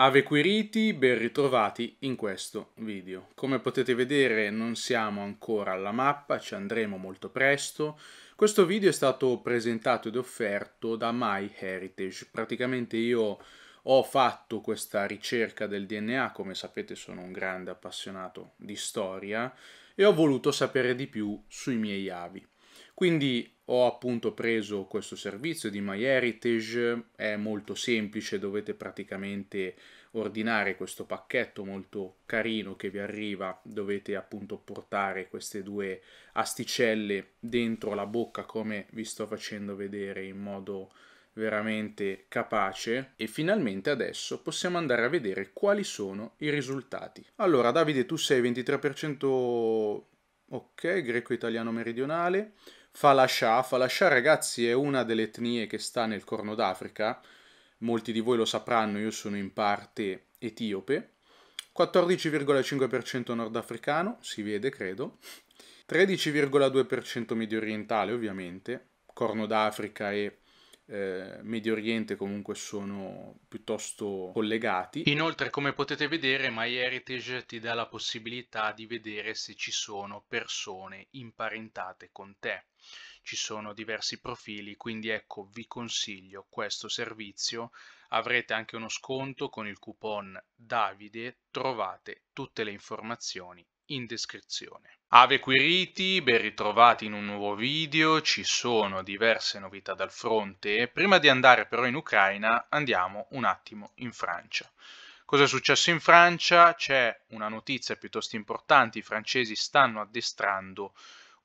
Ave Quiriti, ben ritrovati in questo video. Come potete vedere non siamo ancora alla mappa, ci andremo molto presto. Questo video è stato presentato ed offerto da MyHeritage. Praticamente io ho fatto questa ricerca del DNA, come sapete sono un grande appassionato di storia, e ho voluto sapere di più sui miei avi. Quindi ho appunto preso questo servizio di MyHeritage, è molto semplice, dovete praticamente ordinare questo pacchetto molto carino che vi arriva, dovete appunto portare queste due asticelle dentro la bocca come vi sto facendo vedere in modo veramente capace e finalmente adesso possiamo andare a vedere quali sono i risultati. Allora Davide tu sei 23% ok, greco italiano meridionale, Falasha. Falasha, ragazzi, è una delle etnie che sta nel Corno d'Africa. Molti di voi lo sapranno, io sono in parte etiope. 14,5% nordafricano, si vede credo, 13,2% mediorientale ovviamente, Corno d'Africa e eh, Medio Oriente comunque sono piuttosto collegati. Inoltre, come potete vedere, MyHeritage ti dà la possibilità di vedere se ci sono persone imparentate con te. Ci sono diversi profili, quindi ecco, vi consiglio questo servizio. Avrete anche uno sconto con il coupon Davide, trovate tutte le informazioni in descrizione. Ave Quiriti, ben ritrovati in un nuovo video, ci sono diverse novità dal fronte. Prima di andare però in Ucraina andiamo un attimo in Francia. Cosa è successo in Francia? C'è una notizia piuttosto importante, i francesi stanno addestrando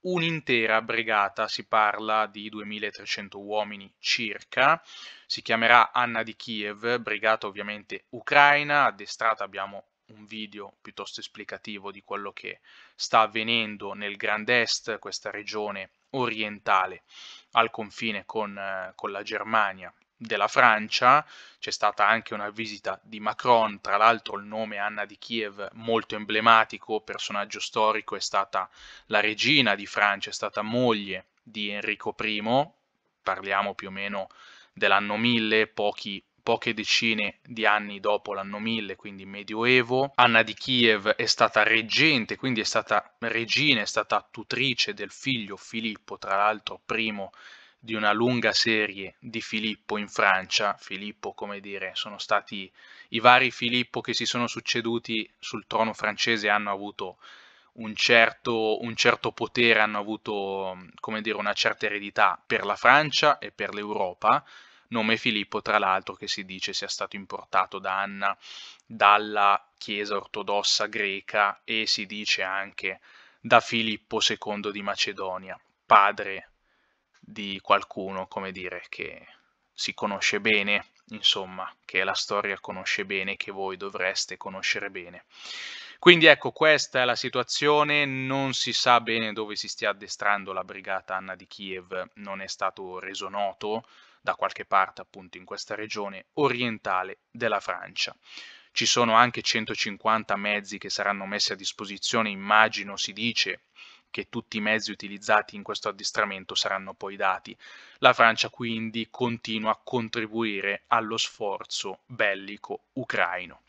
un'intera brigata, si parla di 2300 uomini circa, si chiamerà Anna di Kiev, brigata ovviamente ucraina, addestrata abbiamo un video piuttosto esplicativo di quello che sta avvenendo nel Grand Est, questa regione orientale al confine con, eh, con la Germania della Francia, c'è stata anche una visita di Macron, tra l'altro il nome Anna di Kiev molto emblematico, personaggio storico, è stata la regina di Francia, è stata moglie di Enrico I, parliamo più o meno dell'anno 1000, pochi poche decine di anni dopo l'anno 1000, quindi medioevo. Anna di Kiev è stata reggente, quindi è stata regina, è stata tutrice del figlio Filippo, tra l'altro primo di una lunga serie di Filippo in Francia. Filippo, come dire, sono stati i vari Filippo che si sono succeduti sul trono francese hanno avuto un certo, un certo potere, hanno avuto, come dire, una certa eredità per la Francia e per l'Europa nome Filippo, tra l'altro, che si dice sia stato importato da Anna dalla Chiesa ortodossa greca e si dice anche da Filippo II di Macedonia, padre di qualcuno, come dire, che si conosce bene, insomma, che la storia conosce bene, che voi dovreste conoscere bene. Quindi ecco, questa è la situazione, non si sa bene dove si stia addestrando la brigata Anna di Kiev, non è stato reso noto, da qualche parte appunto in questa regione orientale della Francia. Ci sono anche 150 mezzi che saranno messi a disposizione, immagino si dice che tutti i mezzi utilizzati in questo addestramento saranno poi dati. La Francia quindi continua a contribuire allo sforzo bellico ucraino.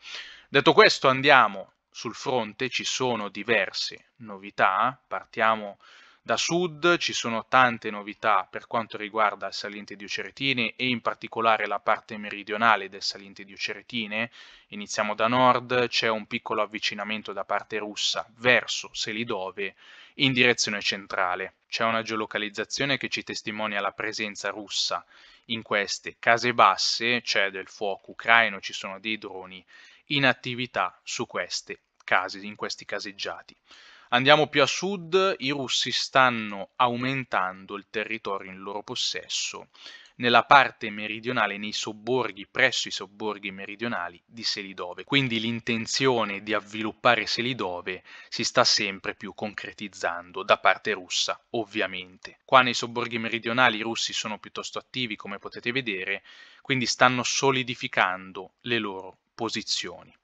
Detto questo andiamo sul fronte, ci sono diverse novità, partiamo da sud ci sono tante novità per quanto riguarda il saliente di Uceretine e in particolare la parte meridionale del saliente di Uceretine. Iniziamo da nord, c'è un piccolo avvicinamento da parte russa verso Selidove in direzione centrale. C'è una geolocalizzazione che ci testimonia la presenza russa in queste case basse, c'è del fuoco ucraino, ci sono dei droni in attività su queste case, in questi caseggiati. Andiamo più a sud, i russi stanno aumentando il territorio in loro possesso nella parte meridionale, nei sobborghi, presso i sobborghi meridionali di Selidove. Quindi l'intenzione di avviluppare Selidove si sta sempre più concretizzando da parte russa, ovviamente. Qua nei sobborghi meridionali i russi sono piuttosto attivi, come potete vedere, quindi stanno solidificando le loro posizioni.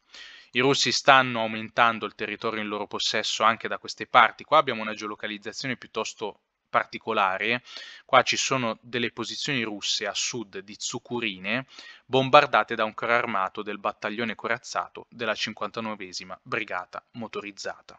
I russi stanno aumentando il territorio in loro possesso anche da queste parti. Qua abbiamo una geolocalizzazione piuttosto particolare. Qua ci sono delle posizioni russe a sud di Zucurine bombardate da un coro armato del battaglione corazzato della 59esima Brigata Motorizzata.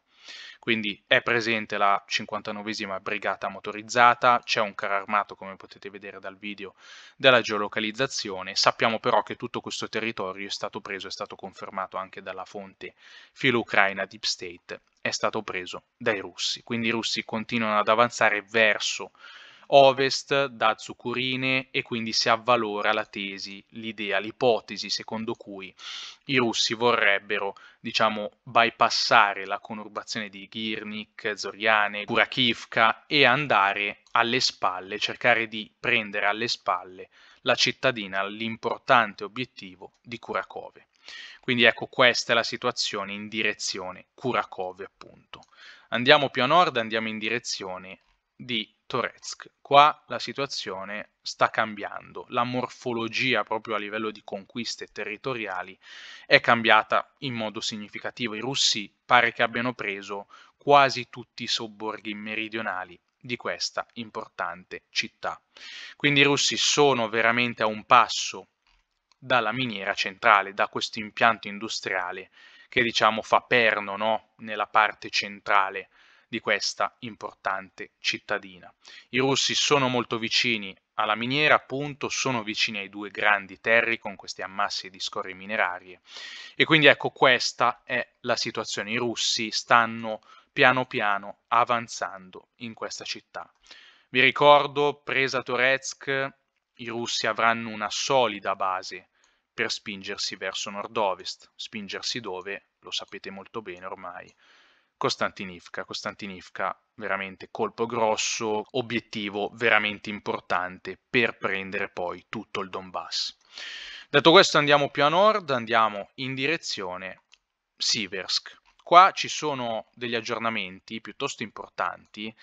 Quindi è presente la 59esima brigata motorizzata, c'è un carro armato come potete vedere dal video della geolocalizzazione, sappiamo però che tutto questo territorio è stato preso, è stato confermato anche dalla fonte filo-ucraina Deep State, è stato preso dai russi. Quindi i russi continuano ad avanzare verso ovest da Zucurine e quindi si avvalora la tesi, l'idea, l'ipotesi secondo cui i russi vorrebbero, diciamo, bypassare la conurbazione di Girnik, Zoriane, Kurakivka e andare alle spalle, cercare di prendere alle spalle la cittadina, l'importante obiettivo di Kurakove. Quindi ecco questa è la situazione in direzione Kurakove appunto. Andiamo più a nord, andiamo in direzione di Toretsk. Qua la situazione sta cambiando, la morfologia proprio a livello di conquiste territoriali è cambiata in modo significativo. I russi pare che abbiano preso quasi tutti i sobborghi meridionali di questa importante città. Quindi i russi sono veramente a un passo dalla miniera centrale, da questo impianto industriale che diciamo fa perno no? nella parte centrale di questa importante cittadina. I russi sono molto vicini alla miniera, appunto, sono vicini ai due grandi terri con questi ammassi di scorie minerarie. E quindi ecco questa è la situazione. I russi stanno piano piano avanzando in questa città. Vi ricordo, presa Toretsk, i russi avranno una solida base per spingersi verso nord-ovest, spingersi dove lo sapete molto bene ormai, Costantinivka. Costantinivka veramente colpo grosso, obiettivo veramente importante per prendere poi tutto il Donbass. Detto questo andiamo più a nord, andiamo in direzione Siversk. Qua ci sono degli aggiornamenti piuttosto importanti.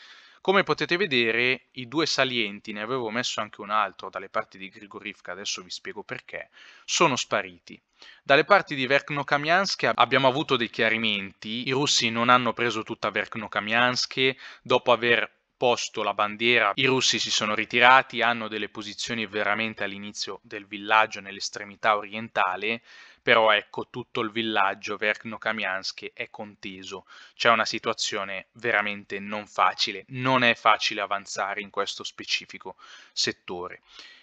Come potete vedere i due salienti, ne avevo messo anche un altro dalle parti di Grigorivka, adesso vi spiego perché, sono spariti. Dalle parti di Verkhnokamiansk abbiamo avuto dei chiarimenti, i russi non hanno preso tutta Verkhnokamiansk dopo aver posto la bandiera, i russi si sono ritirati, hanno delle posizioni veramente all'inizio del villaggio nell'estremità orientale, però ecco tutto il villaggio Verkhnokamiansk è conteso, c'è una situazione veramente non facile, non è facile avanzare in questo specifico settore.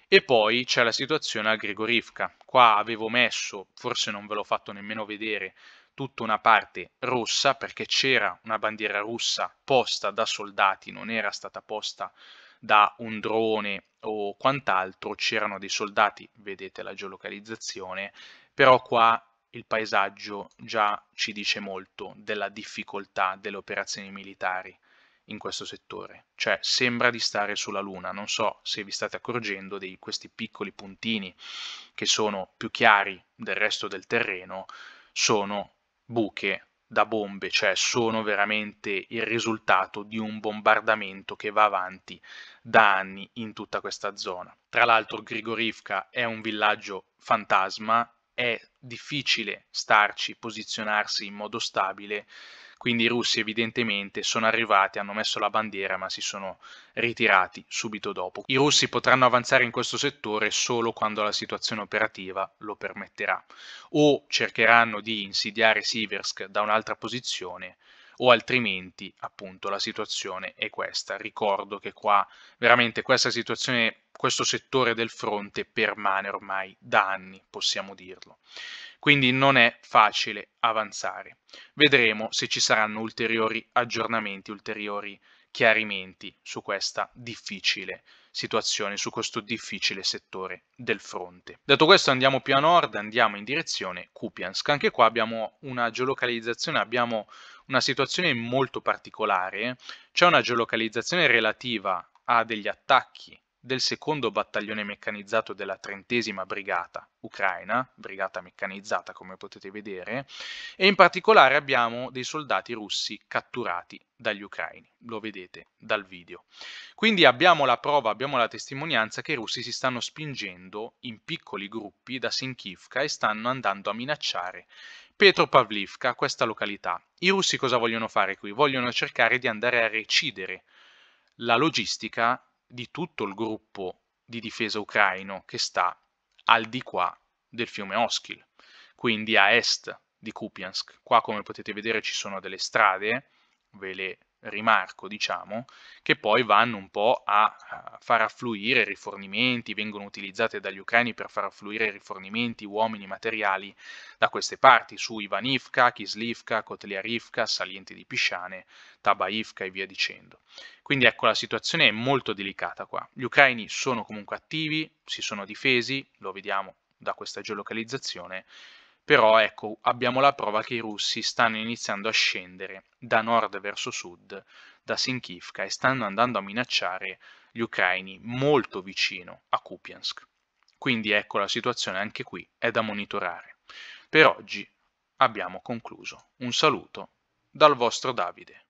E poi c'è la situazione a Grigorivka. Qua avevo messo, forse non ve l'ho fatto nemmeno vedere, tutta una parte rossa perché c'era una bandiera russa posta da soldati, non era stata posta da un drone o quant'altro, c'erano dei soldati, vedete la geolocalizzazione, però qua il paesaggio già ci dice molto della difficoltà delle operazioni militari in questo settore, cioè sembra di stare sulla Luna, non so se vi state accorgendo di questi piccoli puntini che sono più chiari del resto del terreno, sono buche da bombe, cioè sono veramente il risultato di un bombardamento che va avanti da anni in tutta questa zona. Tra l'altro Grigorivka è un villaggio fantasma, è difficile starci, posizionarsi in modo stabile, quindi i russi evidentemente sono arrivati, hanno messo la bandiera ma si sono ritirati subito dopo. I russi potranno avanzare in questo settore solo quando la situazione operativa lo permetterà o cercheranno di insidiare Siversk da un'altra posizione o altrimenti appunto la situazione è questa. Ricordo che qua veramente questa situazione questo settore del fronte permane ormai da anni, possiamo dirlo. Quindi non è facile avanzare. Vedremo se ci saranno ulteriori aggiornamenti, ulteriori chiarimenti su questa difficile situazione, su questo difficile settore del fronte. Detto questo andiamo più a nord, andiamo in direzione Kupiansk. Anche qua abbiamo una geolocalizzazione, abbiamo una situazione molto particolare. Eh. C'è una geolocalizzazione relativa a degli attacchi del secondo battaglione meccanizzato della trentesima brigata ucraina, brigata meccanizzata come potete vedere, e in particolare abbiamo dei soldati russi catturati dagli ucraini, lo vedete dal video. Quindi abbiamo la prova, abbiamo la testimonianza che i russi si stanno spingendo in piccoli gruppi da Sinkivka e stanno andando a minacciare Petropavlivka, questa località. I russi cosa vogliono fare qui? Vogliono cercare di andare a recidere la logistica di tutto il gruppo di difesa ucraino che sta al di qua del fiume Oskil, quindi a est di Kupiansk. Qua come potete vedere ci sono delle strade, ve le rimarco, diciamo, che poi vanno un po' a far affluire rifornimenti, vengono utilizzate dagli ucraini per far affluire rifornimenti, uomini, materiali da queste parti, su Ivanivka, Kislivka, Kotliarivka, Salienti di Pisciane, Tabaivka e via dicendo. Quindi ecco, la situazione è molto delicata qua. Gli ucraini sono comunque attivi, si sono difesi, lo vediamo da questa geolocalizzazione, però ecco, abbiamo la prova che i russi stanno iniziando a scendere da nord verso sud, da Sinkivka, e stanno andando a minacciare gli ucraini molto vicino a Kupiansk. Quindi ecco la situazione anche qui è da monitorare. Per oggi abbiamo concluso. Un saluto dal vostro Davide.